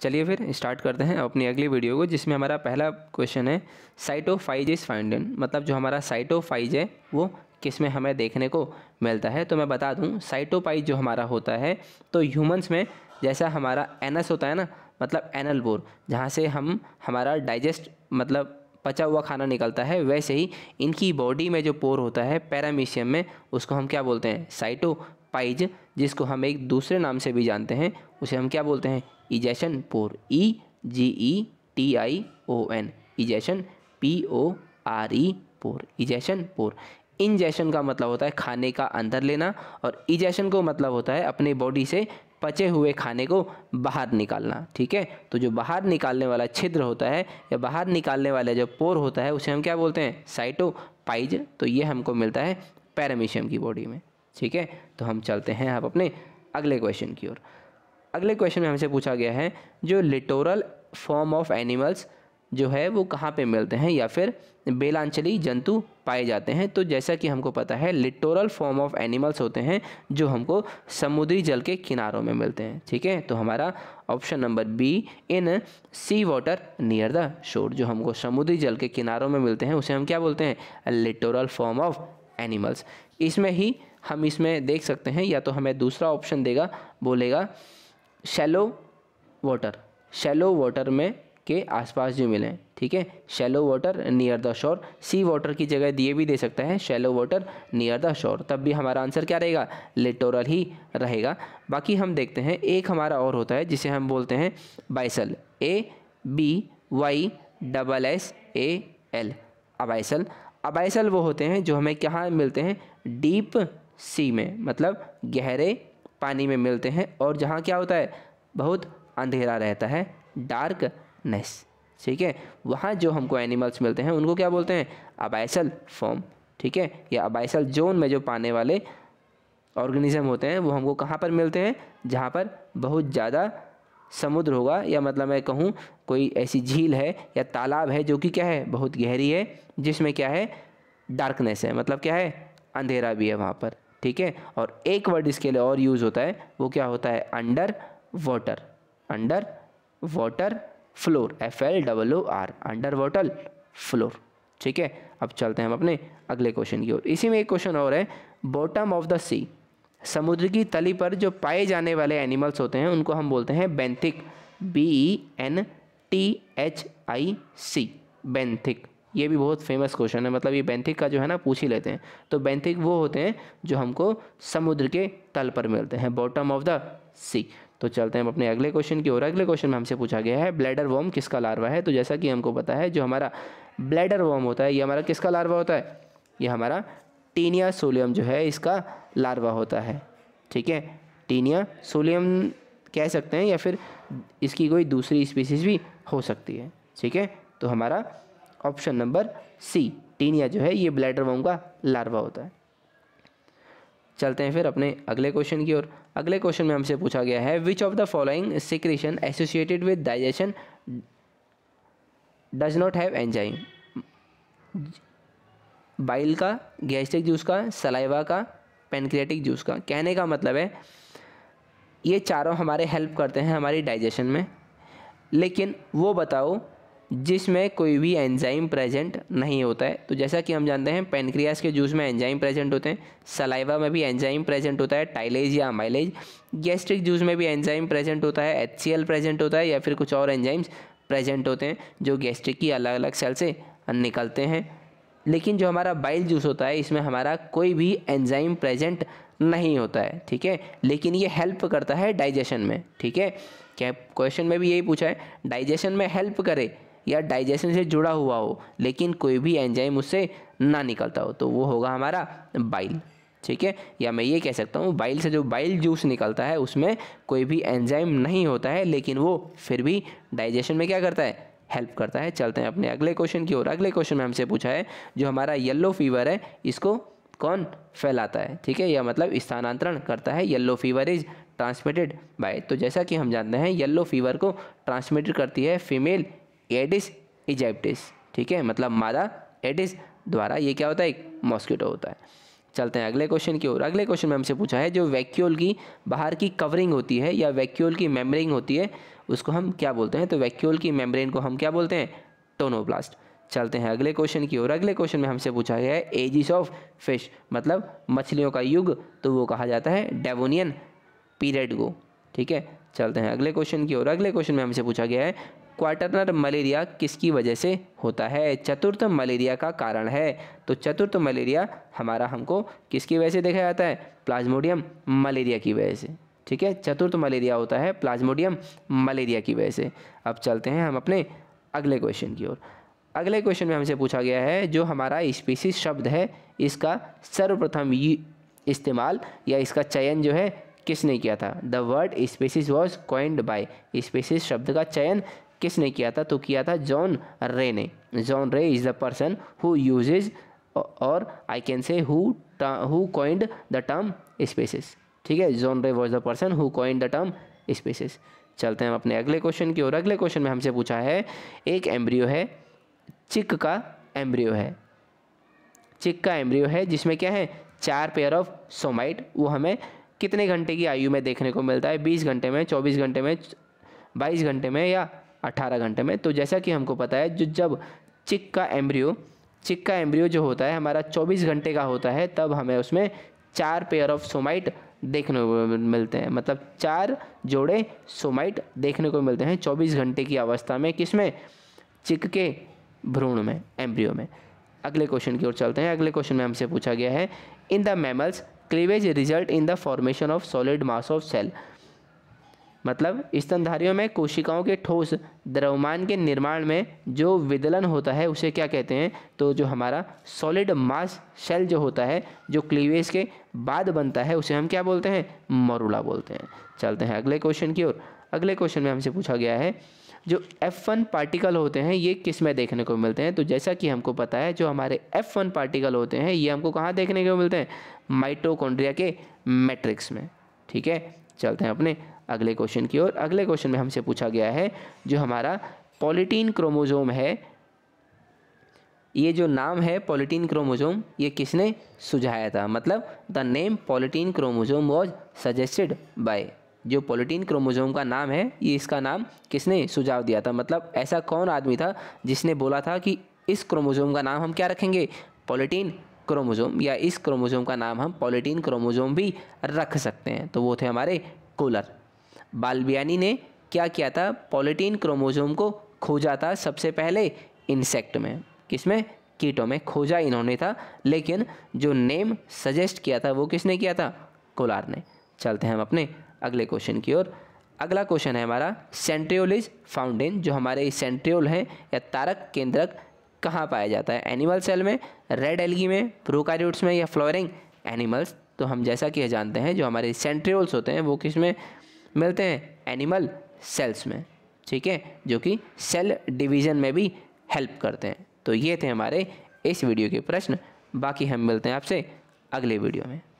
चलिए फिर स्टार्ट करते हैं अपनी अगली वीडियो को जिसमें हमारा पहला क्वेश्चन है इज़ फाइंड मतलब जो हमारा साइटोफाइज है वो किस में हमें देखने को मिलता है तो मैं बता दूं साइटोपाइज जो हमारा होता है तो ह्यूमंस में जैसा हमारा एनस होता है ना मतलब एनल बोर जहाँ से हम हमारा डाइजेस्ट मतलब पचा हुआ खाना निकलता है वैसे ही इनकी बॉडी में जो पोर होता है पैरामीशियम में उसको हम क्या बोलते हैं साइटोपाइज जिसको हम एक दूसरे नाम से भी जानते हैं उसे हम क्या बोलते हैं egestion pore E G E T I O N egestion P O R E pore egestion pore ingestion का मतलब होता है खाने का अंदर लेना और इजेशन को मतलब होता है अपने बॉडी से पचे हुए खाने को बाहर निकालना ठीक है तो जो बाहर निकालने वाला छिद्र होता है या बाहर निकालने वाला जो पोर होता है उसे हम क्या बोलते हैं साइटोपाइज तो ये हमको मिलता है पैरामीशियम की बॉडी में ठीक है तो हम चलते हैं आप अपने अगले क्वेश्चन की ओर अगले क्वेश्चन में हमसे पूछा गया है जो लिटोरल फॉर्म ऑफ एनिमल्स जो है वो कहाँ पे मिलते हैं या फिर बेलांचली जंतु पाए जाते हैं तो जैसा कि हमको पता है लिटोरल फॉर्म ऑफ एनिमल्स होते हैं जो हमको समुद्री जल के किनारों में मिलते हैं ठीक है तो हमारा option number B in sea water near the shore जो हमको समुद्री जल के किनारों में मिलते हैं उसे हम क्या बोलते हैं लिटोरल फॉर्म ऑफ एनिमल्स इसमें ही हम इसमें देख सकते हैं या तो हमें दूसरा ऑप्शन देगा बोलेगा शैलो वाटर शैलो वाटर में के आसपास जो मिले ठीक है शैलो वाटर नियर द शोर सी वाटर की जगह दिए भी दे सकते हैं शैलो वाटर नियर द शोर तब भी हमारा आंसर क्या रहेगा लिटोरल ही रहेगा बाकी हम देखते हैं एक हमारा और होता है जिसे हम बोलते हैं abyssal A B Y double S A L abyssal abyssal वो होते हैं जो हमें कहाँ मिलते हैं डीप सी में मतलब गहरे पानी में मिलते हैं और जहाँ क्या होता है बहुत अंधेरा रहता है डार्कनेस ठीक है वहाँ जो हमको एनिमल्स मिलते हैं उनको क्या बोलते हैं अबाइसल फॉर्म ठीक है या अबाइसल जोन में जो पाने वाले ऑर्गेनिज्म होते हैं वो हमको कहाँ पर मिलते हैं जहाँ पर बहुत ज़्यादा समुद्र होगा या मतलब मैं कहूँ कोई ऐसी झील है या तालाब है जो कि क्या है बहुत गहरी है जिसमें क्या है डार्कनेस है मतलब क्या है अंधेरा भी है वहाँ पर ठीक है और एक वर्ड इसके लिए और यूज़ होता है वो क्या होता है under water under water floor F L double O R under water floor ठीक है अब चलते हैं हम अपने अगले क्वेश्चन की ओर इसी में एक क्वेश्चन और है बॉटम ऑफ द सी समुद्र की तली पर जो पाए जाने वाले एनिमल्स होते हैं उनको हम बोलते हैं benthic B N T H I C benthic ये भी बहुत फेमस क्वेश्चन है मतलब ये बैंथिक का जो है ना पूछ ही लेते हैं तो बैंथिक वो होते हैं जो हमको समुद्र के तल पर मिलते हैं बॉटम ऑफ द सी तो चलते हैं हम अपने अगले क्वेश्चन की ओर अगले क्वेश्चन में हमसे पूछा गया है ब्लैडर वॉम किसका लार्वा है तो जैसा कि हमको पता है जो हमारा ब्लैडर वॉम होता है ये हमारा किसका लार्वा होता है ये हमारा टीनिया सोलियम जो है इसका लार्वा होता है ठीक है टीनिया सोलियम कह सकते हैं या फिर इसकी कोई दूसरी स्पीसीज भी हो सकती है ठीक है तो हमारा ऑप्शन नंबर सी टीनिया जो है ये ब्लैडर वोम का लार्वा होता है चलते हैं फिर अपने अगले क्वेश्चन की ओर अगले क्वेश्चन में हमसे पूछा गया है which of the following secretion associated with digestion does not have enzyme bile का गैस्ट्रिक जूस का सलाइवा का पेनक्रियाटिक जूस का कहने का मतलब है ये चारों हमारे हेल्प करते हैं हमारी डाइजेशन में लेकिन वो बताओ जिसमें कोई भी एंजाइम प्रेजेंट नहीं होता है तो जैसा कि हम जानते हैं पेनक्रियास के जूस में एंजाइम प्रेजेंट होते हैं सलाइवा में भी एंजाइम प्रेजेंट होता है टाइलेज या माइलेज गैस्ट्रिक जूस में भी एंजाइम प्रेजेंट होता है एच प्रेजेंट होता है या फिर कुछ और एंजाइम्स प्रेजेंट होते हैं जो गैस्ट्रिक की अलग अलग सेल से निकलते हैं लेकिन जो हमारा बाइल जूस होता है इसमें हमारा कोई भी एंजाइम प्रेजेंट नहीं होता है ठीक है लेकिन ये हेल्प करता है डाइजेशन में ठीक है क्या क्वेश्चन में भी यही पूछा है डाइजेशन में हेल्प करे या डाइजेशन से जुड़ा हुआ हो लेकिन कोई भी एंजाइम उससे ना निकलता हो तो वो होगा हमारा बाइल ठीक है या मैं ये कह सकता हूँ बाइल से जो बाइल जूस निकलता है उसमें कोई भी एंजाइम नहीं होता है लेकिन वो फिर भी डाइजेशन में क्या करता है हेल्प करता है चलते हैं अपने अगले क्वेश्चन की ओर अगले क्वेश्चन में हमसे पूछा है जो हमारा येल्लो फीवर है इसको कौन फैलाता है ठीक है या मतलब स्थानांतरण करता है yellow fever is transmitted by तो जैसा कि हम जानते हैं येल्लो फीवर को ट्रांसमिटेड करती है फीमेल एडिस इजेप्टिस ठीक है मतलब मादा एडिस द्वारा ये क्या होता है एक मॉस्किटो होता है चलते हैं अगले क्वेश्चन की ओर अगले क्वेश्चन में हमसे पूछा है जो वैक्यूल की बाहर की कवरिंग होती है या वैक्यूल की मेम्ब्रेन होती है उसको हम क्या बोलते हैं तो वैक्यूल की मेम्ब्रेन को हम क्या बोलते हैं टोनोब्लास्ट चलते हैं अगले क्वेश्चन की ओर अगले क्वेश्चन में हमसे पूछा गया है एजिस ऑफ फिश मतलब मछलियों का युग तो वो कहा जाता है डेवोनियन पीरियड को ठीक है चलते हैं अगले क्वेश्चन की ओर अगले क्वेश्चन में हमसे पूछा गया है क्वार्टरनर मलेरिया किसकी वजह से होता है चतुर्थ मलेरिया का कारण है तो चतुर्थ मलेरिया हमारा हमको किसकी वजह से देखा जाता है प्लाज्मोडियम मलेरिया की वजह से ठीक है चतुर्थ मलेरिया होता है प्लाज्मोडियम मलेरिया की वजह से अब चलते हैं हम अपने अगले क्वेश्चन की ओर अगले क्वेश्चन में हमसे पूछा गया है जो हमारा स्पीसी शब्द है इसका सर्वप्रथम इस्तेमाल या इसका चयन जो है किसने किया था the word species was coined by species शब्द का चयन किसने किया था तो किया था जॉन रे ने John Ray is the person who uses और I can say who who coined the term species ठीक है John Ray was the person who coined the term species चलते हैं हम अपने अगले क्वेश्चन की ओर अगले क्वेश्चन में हमसे पूछा है एक एम्ब्रियो है चिक का एम्ब्रियो है चिक का एम्ब्रियो है जिसमें क्या है चार पेयर ऑफ सोमाइट वो हमें कितने घंटे की आयु में देखने को मिलता है बीस घंटे में चौबीस घंटे में बाईस घंटे में या 18 घंटे में तो जैसा कि हमको पता है जो जब चिक का एम्ब्रियो चिक का एम्ब्रियो जो होता है हमारा 24 घंटे का होता है तब हमें उसमें चार पेयर ऑफ सोमाइट देखने को मिलते हैं मतलब चार जोड़े सोमाइट देखने को मिलते हैं 24 घंटे की अवस्था में किसमें चिक के भ्रूण में एम्ब्रियो में अगले क्वेश्चन की ओर चलते हैं अगले क्वेश्चन में हमसे पूछा गया है in the mammals cleavage result in the formation of solid mass of cell मतलब स्तनधारियों में कोशिकाओं के ठोस द्रव्यमान के निर्माण में जो विदलन होता है उसे क्या कहते हैं तो जो हमारा सॉलिड मास शेल जो होता है जो क्लीवेज के बाद बनता है उसे हम क्या बोलते हैं मरुला बोलते हैं चलते हैं अगले क्वेश्चन की ओर अगले क्वेश्चन में हमसे पूछा गया है जो एफ़ वन पार्टिकल होते हैं ये किस में देखने को मिलते हैं तो जैसा कि हमको पता है जो हमारे एफ़ वन पार्टिकल होते हैं ये हमको कहाँ देखने को मिलते हैं माइटोकॉन्ड्रिया के मैट्रिक्स में ठीक है चलते हैं अपने अगले क्वेश्चन की ओर अगले क्वेश्चन में हमसे पूछा गया है जो हमारा पॉलिटीन क्रोमोजोम है ये जो नाम है पॉलिटीन क्रोमोजोम ये किसने सुझाया था मतलब the name polytene chromosome was suggested by जो पॉलिटीन क्रोमोजोम का नाम है ये इसका नाम किसने सुझाव दिया था मतलब ऐसा कौन आदमी था जिसने बोला था कि इस क्रोमोजोम का नाम हम क्या रखेंगे पॉलिटीन क्रोमोजोम या इस क्रोमोजोम का नाम हम पॉलिटीन क्रोमोजोम भी रख सकते हैं तो वो थे हमारे कूलर बालबियानी ने क्या किया था पॉलिटीन क्रोमोजोम को खोजा था सबसे पहले इंसेक्ट में किसमें कीटों में खोजा इन्होंने था लेकिन जो नेम सजेस्ट किया था वो किसने किया था कोलार ने चलते हैं हम अपने अगले क्वेश्चन की ओर अगला क्वेश्चन है हमारा सेंट्रियोलिज फाउंडेन जो हमारे सेंट्रियोल हैं या तारक केंद्रक कहाँ पाया जाता है एनिमल सेल में रेड एलगी में प्रोकारियोट्स में या फ्लोरिंग एनिमल्स तो हम जैसा कि जानते हैं जो हमारे सेंट्रियोल्स होते हैं वो किस में मिलते हैं एनिमल सेल्स में ठीक है जो कि सेल डिवीज़न में भी हेल्प करते हैं तो ये थे हमारे इस वीडियो के प्रश्न बाकी हम मिलते हैं आपसे अगले वीडियो में